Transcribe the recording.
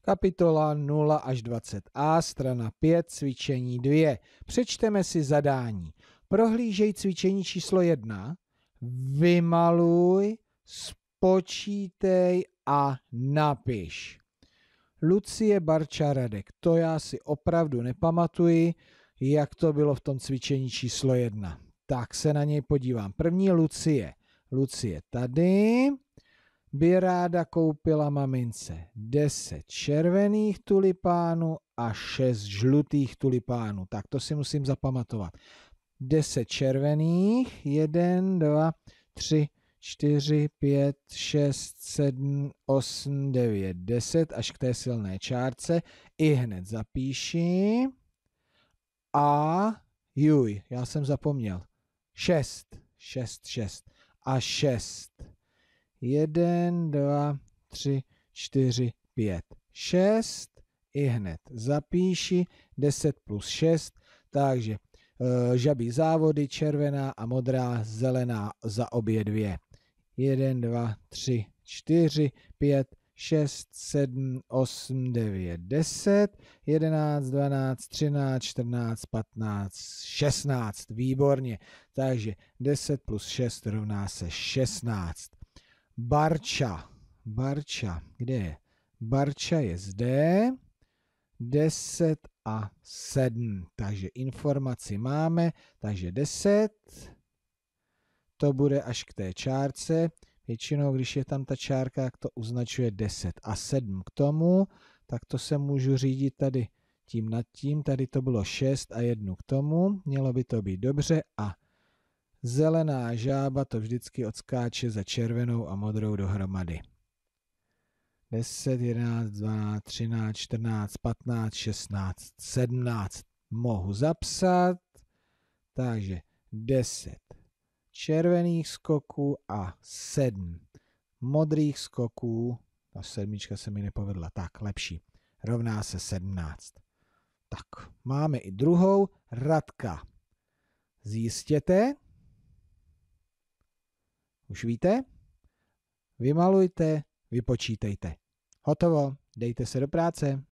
Kapitola 0 až 20a, strana 5, cvičení 2. Přečteme si zadání. Prohlížej cvičení číslo 1. Vymaluj, spočítej a napiš. Lucie Radek, to já si opravdu nepamatuji, jak to bylo v tom cvičení číslo 1. Tak se na něj podívám. První Lucie. Lucie tady by ráda koupila mamince 10 červených tulipánů a 6 žlutých tulipánů. Tak to si musím zapamatovat. 10 červených, 1, 2, 3, 4, 5, 6, 7, 8, 9, 10 až k té silné čárce. I hned zapíši. A juj, já jsem zapomněl. 6, 6, 6 a 6 jeden, dva, tři, čtyři, pět, šest. I hned zapíši 10 plus 6, takže e, žabí závody, červená a modrá, zelená za obě dvě. 1, 2, 3, 4, 5, 6, 7, 8, 9, 10, 11, 12, 13, 14, 15, 16. Výborně. Takže 10 plus 6 rovná se 16. Barča. Barča, kde je? Barča je zde. 10 a 7. Takže informaci máme, takže 10. To bude až k té čárce. Většinou, když je tam ta čárka, tak to označuje 10 a 7 k tomu. Tak to se můžu řídit tady tím nad tím. Tady to bylo 6 a 1 k tomu. Mělo by to být dobře. A Zelená žába to vždycky odskáče za červenou a modrou dohromady. 10, 11, 12, 13, 14, 15, 16, 17. Mohu zapsat. Takže 10 červených skoků a 7 modrých skoků. Ta sedmička se mi nepovedla. Tak, lepší. Rovná se 17. Tak, máme i druhou. Radka. Zjistěte, už víte? Vymalujte, vypočítejte. Hotovo, dejte se do práce.